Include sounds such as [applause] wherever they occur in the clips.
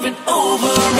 E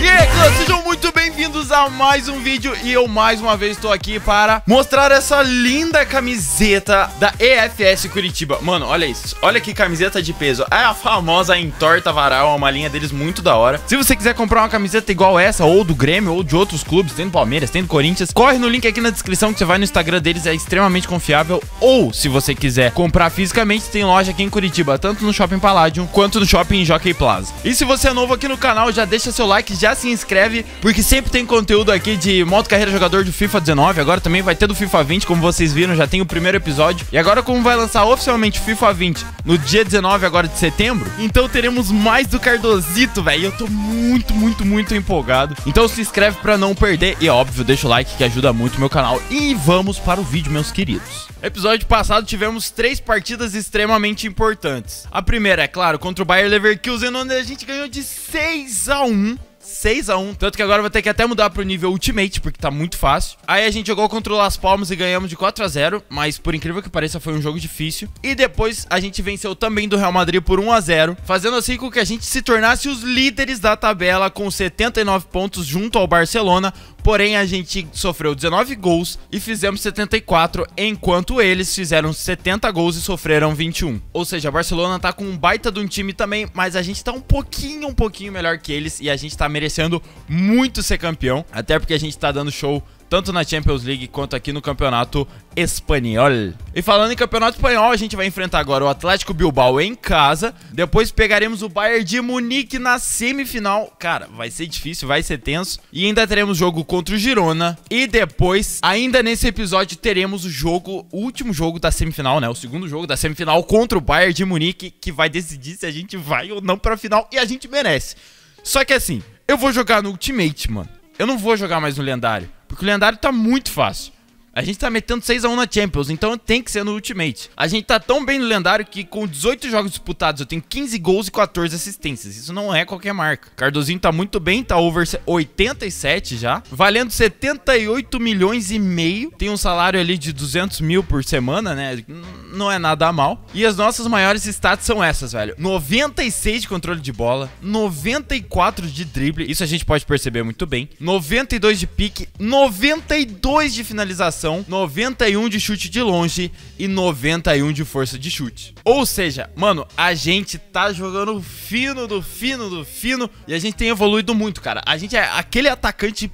Yeah, sejam muito bem-vindos a mais um vídeo e eu mais uma vez estou aqui para mostrar essa linda camiseta da EFS Curitiba. Mano, olha isso, olha que camiseta de peso, é a famosa entorta varal, é uma linha deles muito da hora. Se você quiser comprar uma camiseta igual essa, ou do Grêmio, ou de outros clubes, tem do Palmeiras, tem do Corinthians, corre no link aqui na descrição que você vai no Instagram deles, é extremamente confiável. Ou, se você quiser comprar fisicamente, tem loja aqui em Curitiba, tanto no Shopping Palladium, quanto no Shopping Jockey Plaza. E se você é novo aqui no canal, já deixa seu like, já se inscreve, porque sempre tem conteúdo conteúdo aqui de modo carreira jogador de FIFA 19. Agora também vai ter do FIFA 20, como vocês viram, já tem o primeiro episódio. E agora, como vai lançar oficialmente FIFA 20 no dia 19 agora de setembro, então teremos mais do Cardozito, velho. Eu tô muito, muito, muito empolgado. Então se inscreve pra não perder. E óbvio, deixa o like que ajuda muito o meu canal. E vamos para o vídeo, meus queridos. Episódio passado tivemos três partidas extremamente importantes. A primeira, é claro, contra o Bayer Leverkusen, onde a gente ganhou de 6 a 1 6x1. Tanto que agora vou ter que até mudar pro nível Ultimate, porque tá muito fácil. Aí a gente jogou contra o Las Palmas e ganhamos de 4x0. Mas por incrível que pareça, foi um jogo difícil. E depois a gente venceu também do Real Madrid por 1x0. Fazendo assim com que a gente se tornasse os líderes da tabela com 79 pontos junto ao Barcelona Porém, a gente sofreu 19 gols e fizemos 74, enquanto eles fizeram 70 gols e sofreram 21. Ou seja, a Barcelona tá com um baita de um time também, mas a gente tá um pouquinho, um pouquinho melhor que eles e a gente tá merecendo muito ser campeão, até porque a gente tá dando show tanto na Champions League quanto aqui no Campeonato Espanhol. E falando em Campeonato Espanhol, a gente vai enfrentar agora o Atlético Bilbao em casa, depois pegaremos o Bayern de Munique na semifinal. Cara, vai ser difícil, vai ser tenso. E ainda teremos jogo contra o Girona e depois, ainda nesse episódio, teremos o jogo, o último jogo da semifinal, né? O segundo jogo da semifinal contra o Bayern de Munique, que vai decidir se a gente vai ou não pra final e a gente merece. Só que assim, eu vou jogar no Ultimate, mano. Eu não vou jogar mais no lendário. Porque o lendário tá muito fácil. A gente tá metendo 6x1 na Champions, então tem que ser no Ultimate. A gente tá tão bem no lendário que com 18 jogos disputados eu tenho 15 gols e 14 assistências. Isso não é qualquer marca. Cardozinho tá muito bem, tá over 87 já. Valendo 78 milhões e meio. Tem um salário ali de 200 mil por semana, né? Não é nada mal. E as nossas maiores stats são essas, velho. 96 de controle de bola, 94 de drible, isso a gente pode perceber muito bem. 92 de pique, 92 de finalização 91 de chute de longe e 91 de força de chute. Ou seja, mano, a gente tá jogando fino do fino do fino e a gente tem evoluído muito, cara. A gente é aquele atacante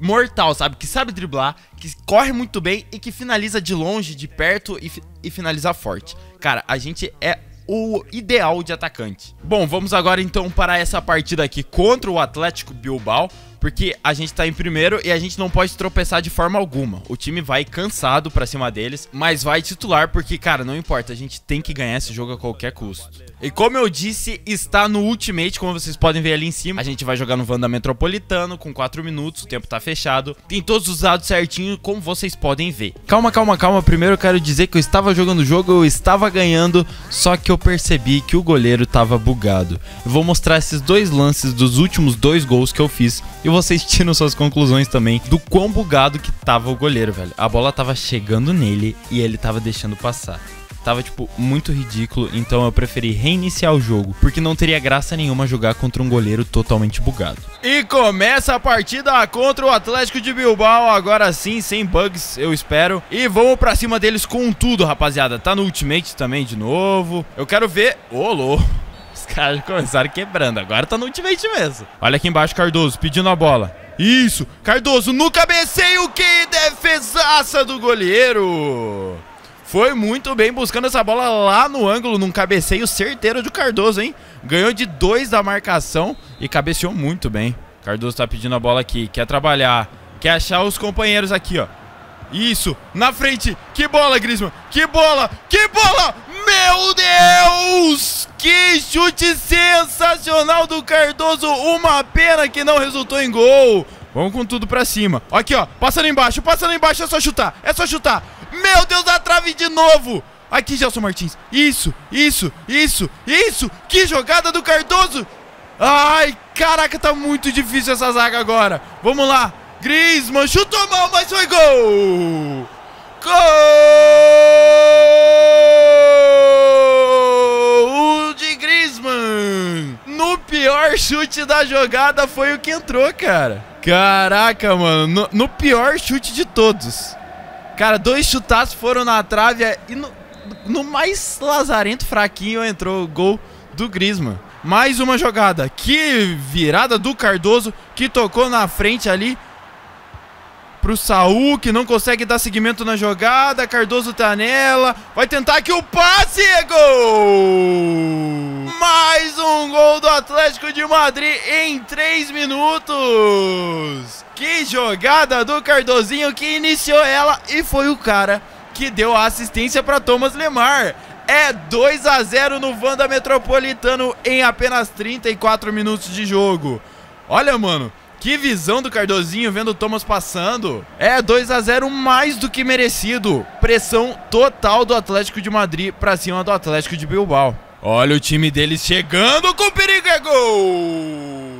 mortal, sabe? Que sabe driblar, que corre muito bem e que finaliza de longe, de perto e, fi e finaliza forte. Cara, a gente é o ideal de atacante. Bom, vamos agora então para essa partida aqui contra o Atlético Bilbao porque a gente tá em primeiro e a gente não pode tropeçar de forma alguma. O time vai cansado para cima deles, mas vai titular porque, cara, não importa, a gente tem que ganhar esse jogo a qualquer custo. E como eu disse, está no Ultimate, como vocês podem ver ali em cima. A gente vai jogar no Vanda Metropolitano com 4 minutos, o tempo tá fechado. Tem todos os dados certinho, como vocês podem ver. Calma, calma, calma. Primeiro eu quero dizer que eu estava jogando o jogo, eu estava ganhando, só que eu percebi que o goleiro tava bugado. Eu vou mostrar esses dois lances dos últimos dois gols que eu fiz e vocês tiram suas conclusões também do quão bugado que tava o goleiro, velho. A bola tava chegando nele e ele tava deixando passar tava, tipo, muito ridículo, então eu preferi reiniciar o jogo, porque não teria graça nenhuma jogar contra um goleiro totalmente bugado. E começa a partida contra o Atlético de Bilbao, agora sim, sem bugs, eu espero. E vamos pra cima deles com tudo, rapaziada. Tá no Ultimate também de novo. Eu quero ver. Ô, oh, louco. Os caras já começaram quebrando. Agora tá no ultimate mesmo. Olha aqui embaixo, Cardoso, pedindo a bola. Isso, Cardoso no cabeceio. Que defesaça do goleiro. Foi muito bem buscando essa bola lá no ângulo, num cabeceio certeiro do Cardoso, hein? Ganhou de dois da marcação e cabeceou muito bem. Cardoso tá pedindo a bola aqui, quer trabalhar, quer achar os companheiros aqui, ó. Isso, na frente, que bola, Grisman, que bola, que bola, meu Deus! Que chute sensacional do Cardoso! Uma pena que não resultou em gol. Vamos com tudo pra cima. Aqui, ó. passando embaixo, passando embaixo. É só chutar, é só chutar. Meu Deus, a trave de novo. Aqui, Gelson Martins. Isso, isso, isso, isso. Que jogada do Cardoso. Ai, caraca, tá muito difícil essa zaga agora. Vamos lá. Griezmann chutou mal, mas foi gol. chute da jogada foi o que entrou, cara. Caraca, mano. No, no pior chute de todos. Cara, dois chutaços foram na trave é, e no, no mais lazarento, fraquinho, entrou o gol do Grisma. Mais uma jogada. Que virada do Cardoso que tocou na frente ali pro Saul, que não consegue dar seguimento na jogada. Cardoso tá nela. Vai tentar que o passe é gol! Mas um gol do Atlético de Madrid em 3 minutos. Que jogada do Cardozinho que iniciou ela e foi o cara que deu a assistência para Thomas Lemar. É 2 a 0 no Vanda Metropolitano em apenas 34 minutos de jogo. Olha, mano, que visão do Cardozinho vendo o Thomas passando. É 2 a 0 mais do que merecido. Pressão total do Atlético de Madrid para cima do Atlético de Bilbao. Olha o time deles chegando com perigo é gol!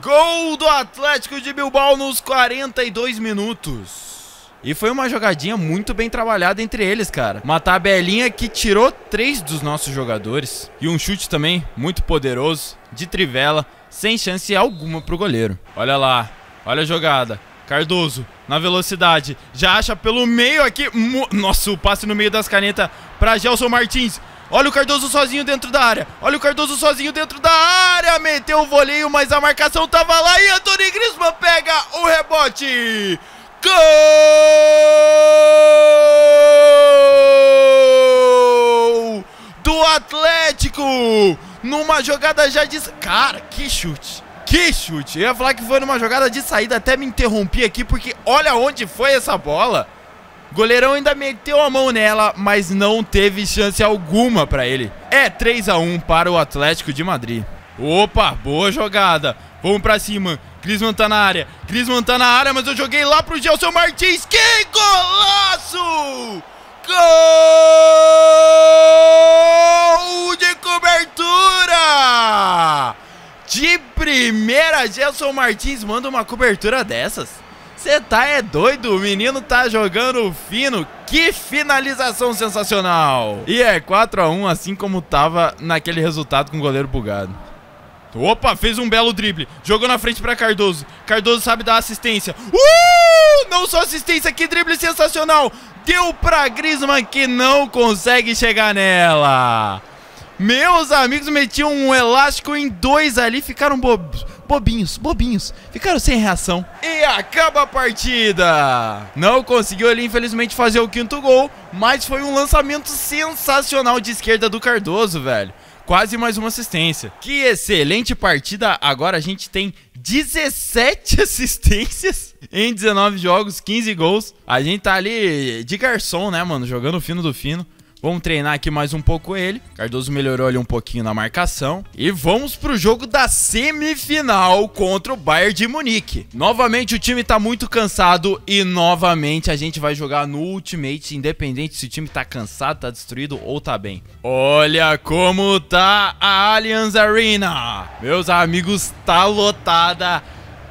Gol do Atlético de Bilbao nos 42 minutos. E foi uma jogadinha muito bem trabalhada entre eles, cara. Uma tabelinha que tirou três dos nossos jogadores. E um chute também muito poderoso, de trivela, sem chance alguma pro goleiro. Olha lá, olha a jogada. Cardoso, na velocidade, já acha pelo meio aqui. Nossa, o passe no meio das canetas pra Gelson Martins. Olha o Cardoso sozinho dentro da área. Olha o Cardoso sozinho dentro da área. Meteu o voleio, mas a marcação tava lá. E Antônio Grisman pega o rebote. Gol! Do Atlético! Numa jogada já de... Cara, que chute! Que chute! Eu ia falar que foi numa jogada de saída, até me interrompi aqui, porque olha onde foi essa bola. Goleirão ainda meteu a mão nela, mas não teve chance alguma para ele. É 3 a 1 para o Atlético de Madrid. Opa, boa jogada. Vamos para cima. Cris tá na área. Cris tá na área, mas eu joguei lá pro Gelson Martins. Que golaço! Gol de cobertura! De primeira, Gelson Martins manda uma cobertura dessas. Você tá é doido? O menino tá jogando fino. Que finalização sensacional! E é 4 a 1 assim como tava naquele resultado com o goleiro bugado. Opa, fez um belo drible. Jogou na frente para Cardoso. Cardoso sabe dar assistência. Uh! Não só assistência, que drible sensacional. Deu para Grisman que não consegue chegar nela. Meus amigos metiam um elástico em dois ali, ficaram bobos bobinhos, bobinhos, ficaram sem reação. E acaba a partida! Não conseguiu ali infelizmente, fazer o quinto gol, mas foi um lançamento sensacional de esquerda do Cardoso, velho. Quase mais uma assistência. Que excelente partida! Agora a gente tem 17 [laughs] assistências em 19 jogos, 15 gols. A gente tá ali de garçom, né, mano? Jogando o fino do fino. Vamos treinar aqui mais um pouco ele. Cardoso melhorou ali um pouquinho na marcação. E vamos pro jogo da semifinal contra o Bayern de Munique. Novamente o time tá muito cansado e novamente a gente vai jogar no Ultimate, independente se o time tá cansado, tá destruído ou tá bem. Olha como tá a Allianz Arena. Meus amigos, tá lotada.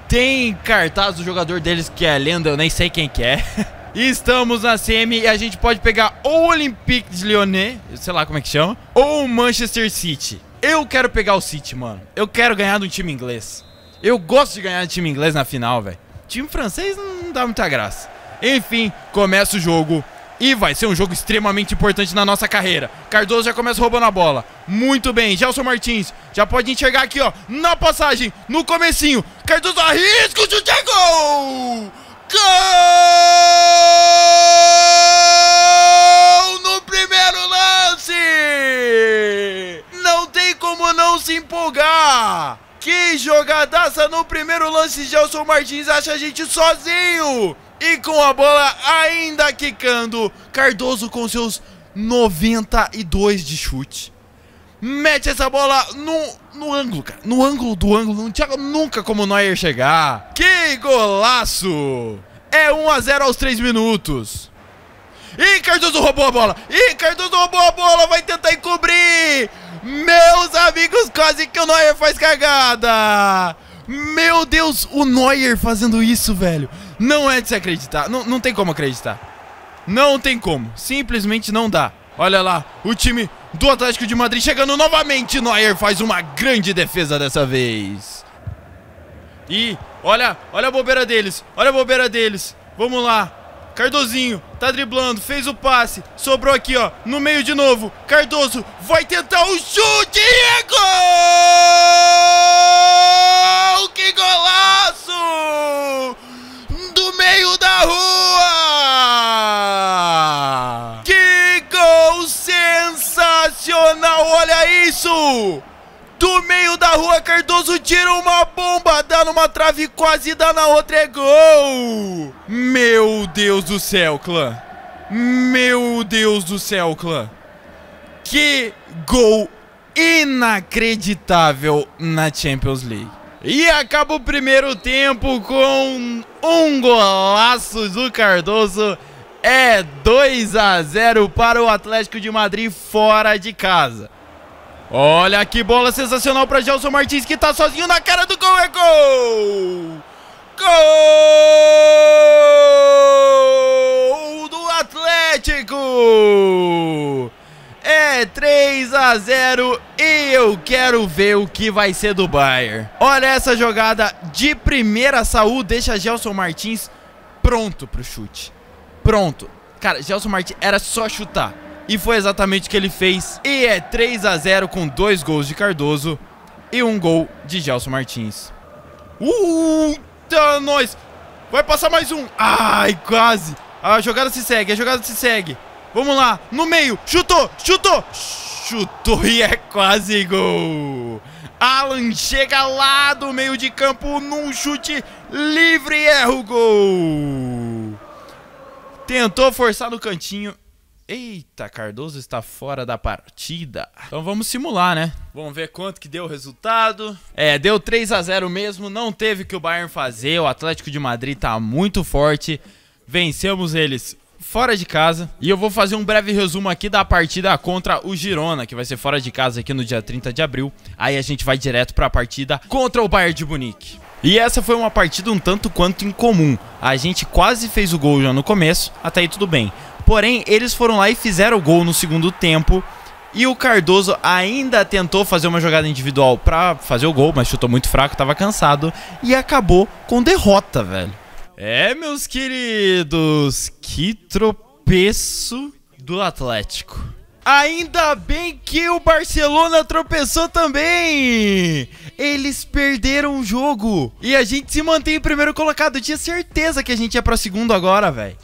Tem cartaz do jogador deles que é lenda, eu nem sei quem que é. [laughs] Estamos na CM e a gente pode pegar ou o Olympique de Lyonnais, sei lá como é que chama, ou o Manchester City. Eu quero pegar o City, mano. Eu quero ganhar do time inglês. Eu gosto de ganhar do time inglês na final, velho. Time francês não dá muita graça. Enfim, começa o jogo. E vai ser um jogo extremamente importante na nossa carreira. Cardoso já começa roubando a bola. Muito bem, Gelson Martins. Já pode enxergar aqui, ó. Na passagem, no comecinho. Cardoso arrisca o chute de é gol! Gol no primeiro lance! Não tem como não se empolgar! Que jogadaça no primeiro lance, Gelson Martins acha a gente sozinho! E com a bola ainda quicando, Cardoso com seus 92 de chute mete essa bola no, no ângulo, cara. No ângulo do ângulo. Não tinha nunca como o Neuer chegar. Que golaço! É 1 a 0 aos 3 minutos. Ih, Cardoso roubou a bola. Ih, Cardoso roubou a bola. Vai tentar encobrir. Meus amigos, quase que o Neuer faz cagada. Meu Deus, o Neuer fazendo isso, velho. Não é de se acreditar. Não, não tem como acreditar. Não tem como. Simplesmente não dá. Olha lá, o time do Atlético de Madrid chegando novamente. Neuer faz uma grande defesa dessa vez. E olha, olha a bobeira deles. Olha a bobeira deles. Vamos lá. Cardozinho tá driblando, fez o passe, sobrou aqui, ó, no meio de novo. Cardoso vai tentar o chute e é gol! Que golaço! Do meio Do meio da rua, Cardoso tira uma bomba, dá numa trave quase dá na outra, é gol! Meu Deus do céu, clã! Meu Deus do céu, clã! Que gol inacreditável na Champions League. E acaba o primeiro tempo com um golaço do Cardoso. É 2 a 0 para o Atlético de Madrid fora de casa. Olha que bola sensacional para Gelson Martins que tá sozinho na cara do gol. É gol! Gol do Atlético! É 3 a 0 e eu quero ver o que vai ser do Bayern. Olha essa jogada de primeira saúde deixa Gelson Martins pronto pro chute. Pronto. Cara, Gelson Martins era só chutar. E foi exatamente o que ele fez. E é 3 a 0 com dois gols de Cardoso e um gol de Gelson Martins. Uh, tá nós. Vai passar mais um. Ai, quase. A jogada se segue, a jogada se segue. Vamos lá, no meio, chutou, chutou, chutou e é quase gol. Alan chega lá do meio de campo num chute livre e erra o gol. Tentou forçar no cantinho Eita, Cardoso está fora da partida. Então vamos simular, né? Vamos ver quanto que deu o resultado. É, deu 3 a 0 mesmo, não teve o que o Bayern fazer. O Atlético de Madrid tá muito forte. Vencemos eles fora de casa. E eu vou fazer um breve resumo aqui da partida contra o Girona, que vai ser fora de casa aqui no dia 30 de abril. Aí a gente vai direto para a partida contra o Bayern de Munique. E essa foi uma partida um tanto quanto incomum. A gente quase fez o gol já no começo, até aí tudo bem. Porém, eles foram lá e fizeram o gol no segundo tempo. E o Cardoso ainda tentou fazer uma jogada individual para fazer o gol, mas chutou muito fraco, tava cansado e acabou com derrota, velho. É, meus queridos, que tropeço do Atlético. Ainda bem que o Barcelona tropeçou também! Eles perderam o jogo! E a gente se mantém em primeiro colocado. Eu tinha certeza que a gente ia pra segundo agora, velho.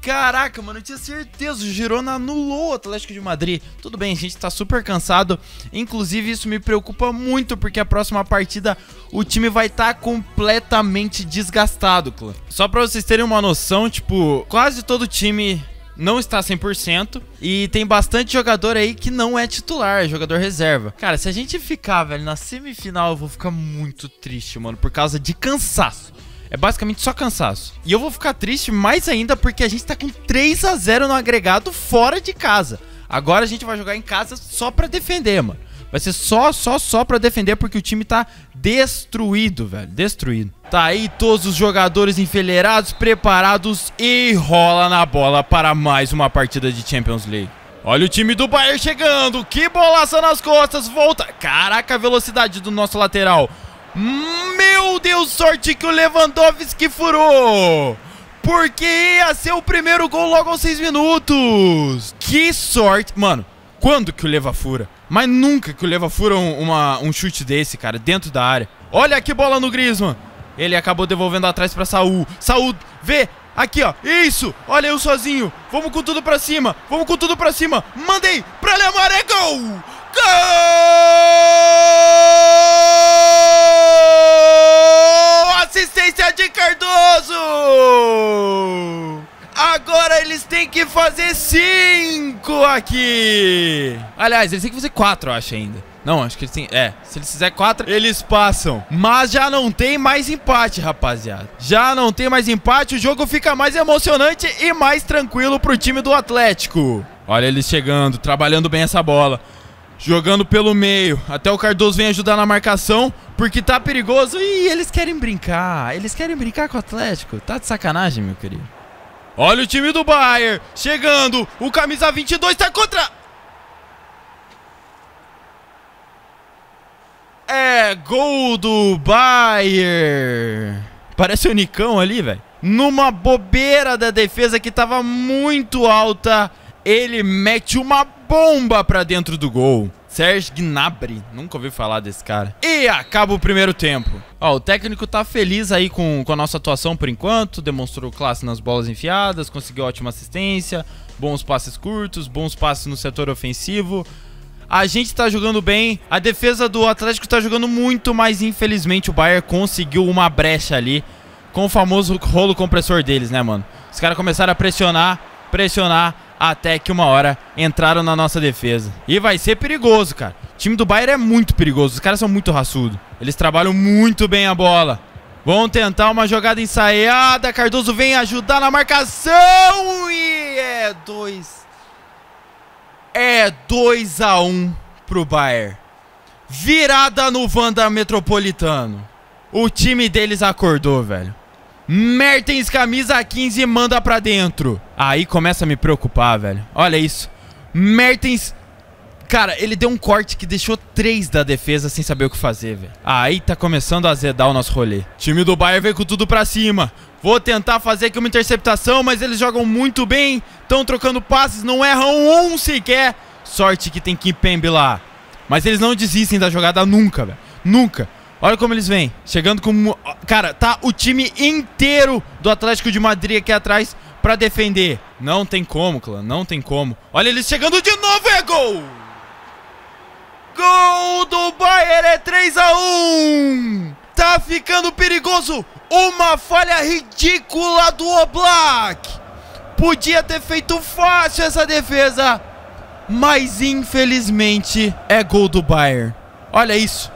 Caraca, mano, eu tinha certeza. O Girona anulou o Atlético de Madrid. Tudo bem, a gente tá super cansado. Inclusive, isso me preocupa muito, porque a próxima partida o time vai estar tá completamente desgastado, clã. Só pra vocês terem uma noção, tipo, quase todo time não está 100% e tem bastante jogador aí que não é titular, é jogador reserva. Cara, se a gente ficar, velho, na semifinal, eu vou ficar muito triste, mano, por causa de cansaço. É basicamente só cansaço. E eu vou ficar triste mais ainda porque a gente tá com 3 a 0 no agregado fora de casa. Agora a gente vai jogar em casa só pra defender, mano. Vai ser só, só, só pra defender porque o time tá destruído, velho. Destruído. Tá aí todos os jogadores enfileirados, preparados e rola na bola para mais uma partida de Champions League. Olha o time do Bayern chegando. Que bolaça nas costas. Volta. Caraca, a velocidade do nosso lateral. Meu Deus, sorte que o Lewandowski furou! Porque ia ser o primeiro gol logo aos 6 minutos! Que sorte! Mano, quando que o Leva fura? Mas nunca que o Leva fura um, uma, um chute desse, cara, dentro da área. Olha que bola no Griezmann! Ele acabou devolvendo atrás pra Saúl. Saúl, vê! Aqui, ó. Isso! Olha eu sozinho. Vamos com tudo pra cima. Vamos com tudo pra cima. Mandei pra Lemar. É gol! Gol! assistência de Cardoso! Agora eles têm que fazer cinco aqui! Aliás, eles têm que fazer quatro, eu acho, ainda. Não, acho que eles têm... É, se eles fizerem quatro, eles passam. Mas já não tem mais empate, rapaziada. Já não tem mais empate, o jogo fica mais emocionante e mais tranquilo pro time do Atlético. Olha eles chegando, trabalhando bem essa bola. Jogando pelo meio. Até o Cardoso vem ajudar na marcação, porque tá perigoso. E eles querem brincar. Eles querem brincar com o Atlético. Tá de sacanagem, meu querido. Olha o time do Bayern. Chegando. O camisa 22 tá contra... É gol do Bayern. Parece o Nicão ali, velho. Numa bobeira da defesa que tava muito alta, ele mete uma bomba para dentro do gol. Serge Gnabry, nunca ouvi falar desse cara. E acaba o primeiro tempo. Ó, o técnico tá feliz aí com, com a nossa atuação por enquanto, demonstrou classe nas bolas enfiadas, conseguiu ótima assistência, bons passes curtos, bons passes no setor ofensivo. A gente tá jogando bem, a defesa do Atlético tá jogando muito, mas infelizmente o Bayern conseguiu uma brecha ali com o famoso rolo compressor deles, né, mano? Os caras começaram a pressionar, pressionar, até que uma hora entraram na nossa defesa. E vai ser perigoso, cara. O time do Bayern é muito perigoso. Os caras são muito raçudos. Eles trabalham muito bem a bola. Vão tentar uma jogada ensaiada. Cardoso vem ajudar na marcação. E é dois. É 2 a 1 um pro Bayern. Virada no Vanda Metropolitano. O time deles acordou, velho. Mertens, camisa 15, manda pra dentro. Aí começa a me preocupar, velho. Olha isso. Mertens... Cara, ele deu um corte que deixou três da defesa sem saber o que fazer, velho. Aí tá começando a azedar o nosso rolê. O time do Bayern vem com tudo pra cima. Vou tentar fazer aqui uma interceptação, mas eles jogam muito bem. Estão trocando passes, não erram um sequer. Sorte que tem Kimpembe lá. Mas eles não desistem da jogada nunca, velho. Nunca. Olha como eles vêm. Chegando com... Cara, tá o time inteiro do Atlético de Madrid aqui atrás pra defender. Não tem como, clã. Não tem como. Olha eles chegando de novo. É gol! Gol do Bayern é 3x1. Tá ficando perigoso. Uma falha ridícula do Oblak. Podia ter feito fácil essa defesa. Mas infelizmente é gol do Bayern. Olha isso.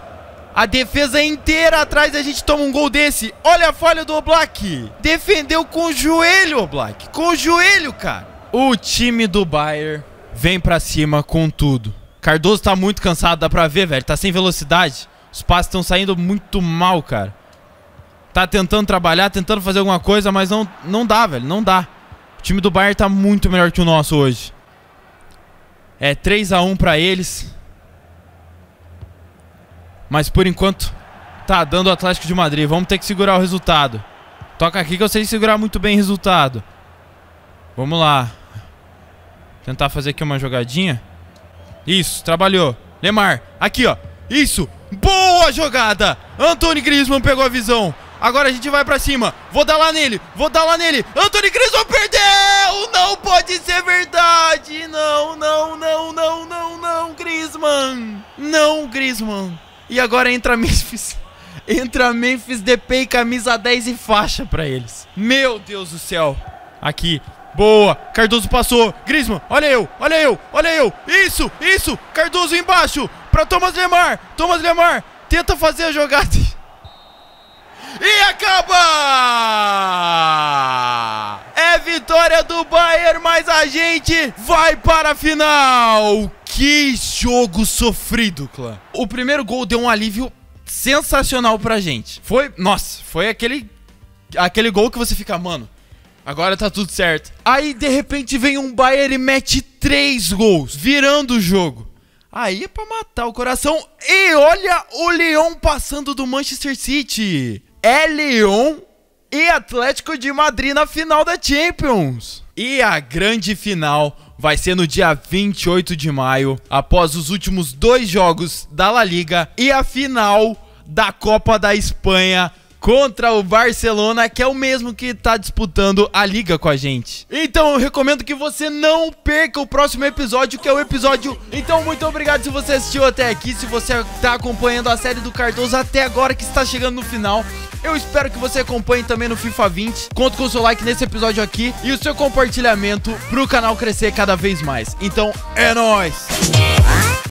A defesa é inteira atrás a gente toma um gol desse. Olha a falha do Oblak. Defendeu com o joelho, Oblak. Com o joelho, cara. O time do Bayern vem pra cima com tudo. Cardoso tá muito cansado, dá pra ver, velho. Tá sem velocidade. Os passes estão saindo muito mal, cara. Tá tentando trabalhar, tentando fazer alguma coisa, mas não, não dá, velho. Não dá. O time do Bayern tá muito melhor que o nosso hoje. É 3 a 1 para eles. Mas por enquanto tá dando o Atlético de Madrid. Vamos ter que segurar o resultado. Toca aqui que eu sei segurar muito bem o resultado. Vamos lá. Tentar fazer aqui uma jogadinha. Isso, trabalhou. Lemar, aqui ó. Isso, boa jogada. Anthony Griezmann pegou a visão. Agora a gente vai pra cima. Vou dar lá nele, vou dar lá nele. Anthony Griezmann perdeu! Não pode ser verdade! Não, não, não, não, não, não, Griezmann! Não, Griezmann! E agora entra Memphis. [laughs] Entra Memphis Depay, camisa 10 e faixa para eles. Meu Deus do céu. Aqui. Boa. Cardoso passou. Griezmann, olha eu, olha eu, olha eu. Isso, isso. Cardoso embaixo para Thomas Lemar. Thomas Lemar tenta fazer a jogada. [laughs] E acaba! É vitória do Bayern, mas a gente vai para a final. Que jogo sofrido, Clã. O primeiro gol deu um alívio sensacional pra gente. Foi, nossa, foi aquele aquele gol que você fica, mano, agora tá tudo certo. Aí de repente vem um Bayern e mete três gols, virando o jogo. Aí é pra matar o coração. E olha o Leão passando do Manchester City. É Leão e Atlético de Madrid na final da Champions. E a grande final vai ser no dia 28 de maio, após os últimos dois jogos da La Liga e a final da Copa da Espanha contra o Barcelona, que é o mesmo que está disputando a liga com a gente. Então eu recomendo que você não perca o próximo episódio, que é o episódio. Então muito obrigado se você assistiu até aqui, se você está acompanhando a série do Cardoso até agora que está chegando no final. Eu espero que você acompanhe também no FIFA 20. Conto com o seu like nesse episódio aqui e o seu compartilhamento pro canal crescer cada vez mais. Então, é nóis!